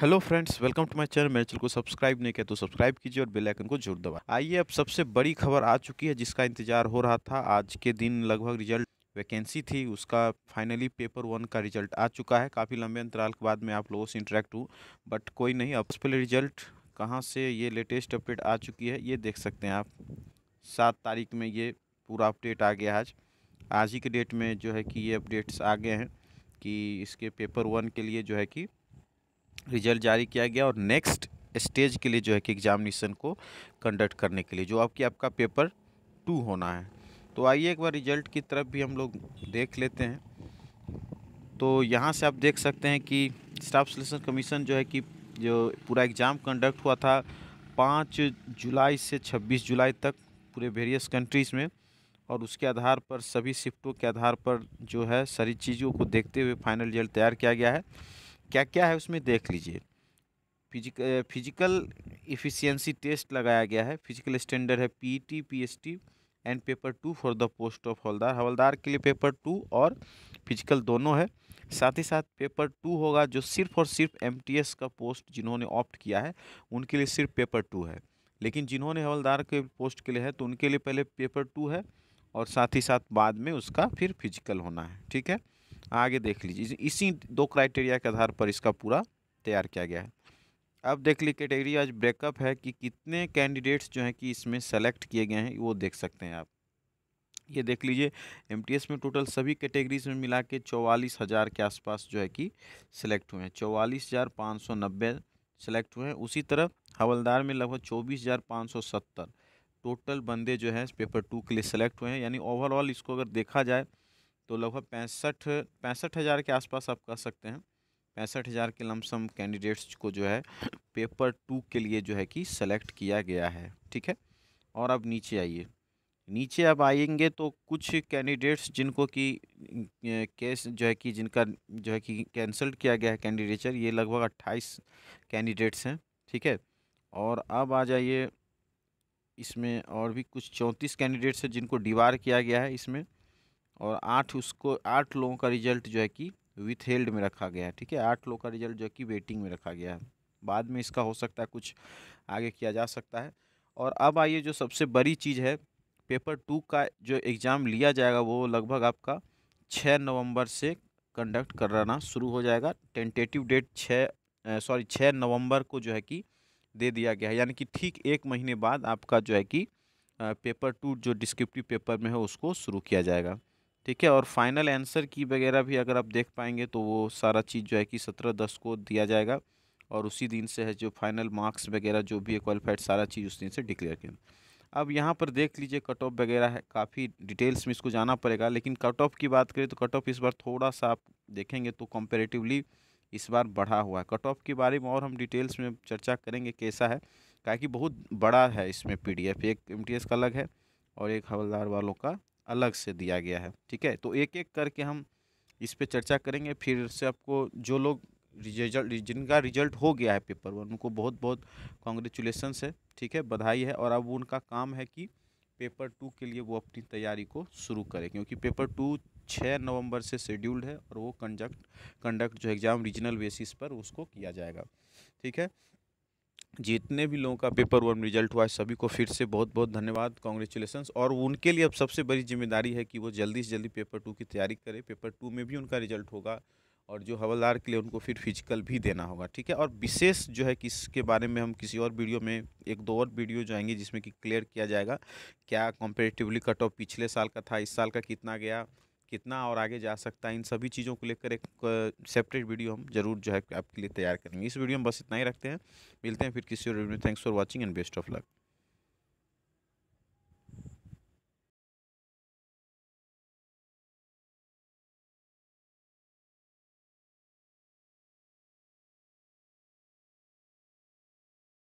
hello friends welcome to my channel मेरे channel को subscribe नहीं किया तो सब्सक्राइब कीजिए और बेल आइकन को जरूर दबा आइए अब सबसे बड़ी खबर आ चुकी है जिसका इंतजार हो रहा था आज के दिन लगभग रिजल्ट वैकेंसी थी उसका फाइनली पेपर वन का रिजल्ट आ चुका है काफ़ी लंबे अंतराल के बाद मैं आप लोगों से इंटरेक्ट हूँ बट कोई नहीं अब पहले रिजल्ट कहाँ से ये लेटेस्ट अपडेट आ चुकी है ये देख सकते हैं आप सात तारीख में ये पूरा अपडेट आ गया आज आज ही के डेट में जो है कि ये अपडेट्स आ गए हैं कि इसके पेपर वन के लिए जो है कि रिजल्ट जारी किया गया और नेक्स्ट स्टेज के लिए जो है कि एग्जामिनेशन को कंडक्ट करने के लिए जो आपकी आपका पेपर टू होना है तो आइए एक बार रिजल्ट की तरफ भी हम लोग देख लेते हैं तो यहाँ से आप देख सकते हैं कि स्टाफ सिलेक्शन कमीशन जो है कि जो पूरा एग्ज़ाम कंडक्ट हुआ था पाँच जुलाई से छब्बीस जुलाई तक पूरे वेरियस कंट्रीज़ में और उसके आधार पर सभी शिफ्टों के आधार पर जो है सारी चीज़ों को देखते हुए फाइनल रिजल्ट तैयार किया गया है क्या क्या है उसमें देख लीजिए फिजिक फिजिकल इफिशियंसी टेस्ट लगाया गया है फिजिकल स्टैंडर्ड है S PST and paper two for the post of havildar havildar के लिए पेपर टू और फिजिकल दोनों है साथ ही साथ पेपर टू होगा जो सिर्फ और सिर्फ एमटीएस का पोस्ट जिन्होंने ऑप्ट किया है उनके लिए सिर्फ पेपर टू है लेकिन जिन्होंने हवलदार के पोस्ट के लिए है तो उनके लिए पहले पेपर टू है और साथ ही साथ बाद में उसका फिर फिजिकल होना है ठीक है आगे देख लीजिए इसी दो क्राइटेरिया के आधार पर इसका पूरा तैयार किया गया है अब देख ली कैटेगरी आज ब्रेकअप है कि कितने कैंडिडेट्स जो हैं कि इसमें सेलेक्ट किए गए हैं वो देख सकते हैं आप ये देख लीजिए एमटीएस में टोटल सभी कैटेगरीज में मिला के चौवालीस हज़ार के आसपास जो है कि सेलेक्ट हुए हैं चौवालीस हज़ार पाँच सौ नब्बे सेलेक्ट हुए हैं उसी तरह हवलदार में लगभग चौबीस हज़ार पाँच सौ सत्तर टोटल बंदे जो है पेपर टू के लिए सेलेक्ट हुए हैं यानी ओवरऑल इसको अगर देखा जाए तो लगभग पैंसठ पैंसठ हज़ार के आसपास आप कह सकते हैं पैंसठ हज़ार के लमसम कैंडिडेट्स को जो है पेपर टू के लिए जो है कि सेलेक्ट किया गया है ठीक है और अब नीचे आइए नीचे अब आएंगे तो कुछ कैंडिडेट्स जिनको कि केस जो है कि जिनका जो है कि कैंसल किया गया है कैंडिडेचर ये लगभग अट्ठाईस कैंडिडेट्स हैं ठीक है और अब आ जाइए इसमें और भी कुछ चौंतीस कैंडिडेट्स हैं जिनको डिवार किया गया है इसमें और आठ उसको आठ लोगों का रिजल्ट जो है कि विथ हेल्ड में रखा गया है ठीक है आठ लोगों का रिजल्ट जो है कि वेटिंग में रखा गया है बाद में इसका हो सकता है कुछ आगे किया जा सकता है और अब आइए जो सबसे बड़ी चीज़ है पेपर टू का जो एग्ज़ाम लिया जाएगा वो लगभग आपका छः नवंबर से कंडक्ट कराना शुरू हो जाएगा टेंटेटिव डेट छः सॉरी छः नवंबर को जो है कि दे दिया गया है यानी कि ठीक एक महीने बाद आपका जो है कि पेपर टू जो डिस्क्रिप्टिव पेपर में है उसको शुरू किया जाएगा ठीक है और फाइनल आंसर की वगैरह भी अगर आप देख पाएंगे तो वो सारा चीज़ जो है कि सत्रह दस को दिया जाएगा और उसी दिन से है जो फाइनल मार्क्स वगैरह जो भी है क्वालिफाइड सारा चीज़ उस दिन से डिक्लेयर किया अब यहाँ पर देख लीजिए कट ऑफ वगैरह है काफ़ी डिटेल्स में इसको जाना पड़ेगा लेकिन कट ऑफ की बात करें तो कट ऑफ इस बार थोड़ा सा आप देखेंगे तो कंपेरेटिवली इस बार बढ़ा हुआ है कट ऑफ के बारे में और हम डिटेल्स में चर्चा करेंगे कैसा है क्या कि बहुत बड़ा है इसमें पी एक एम का अलग है और एक हवलदार वालों का अलग से दिया गया है ठीक है तो एक एक करके हम इस पर चर्चा करेंगे फिर से आपको जो लोग रिजल्ट जिनका रिजल्ट हो गया है पेपर वन उनको बहुत बहुत कॉन्ग्रेचुलेसन्स है ठीक है बधाई है और अब उनका काम है कि पेपर टू के लिए वो अपनी तैयारी को शुरू करें क्योंकि पेपर टू छः नवंबर से शेड्यूल्ड है और वो कंडक्ट कंडक्ट जो एग्ज़ाम रीजनल बेसिस पर उसको किया जाएगा ठीक है जितने भी लोगों का पेपर वन रिजल्ट हुआ है सभी को फिर से बहुत बहुत धन्यवाद कॉन्ग्रेचुलेसन और उनके लिए अब सबसे बड़ी जिम्मेदारी है कि वो जल्दी से जल्दी पेपर टू की तैयारी करें पेपर टू में भी उनका रिजल्ट होगा और जो हवलदार के लिए उनको फिर फिजिकल भी देना होगा ठीक है और विशेष जो है कि इसके बारे में हम किसी और वीडियो में एक दो और वीडियो जो आएंगे जिसमें कि क्लियर किया जाएगा क्या कॉम्पेटिवली कट ऑफ पिछले साल का था इस साल का कितना गया कितना और आगे जा सकता है इन सभी चीज़ों को लेकर एक सेपरेट वीडियो हम जरूर जो है आपके लिए तैयार करेंगे इस वीडियो में बस इतना ही रखते हैं मिलते हैं फिर किसी और वीडियो में thanks for watching and best of luck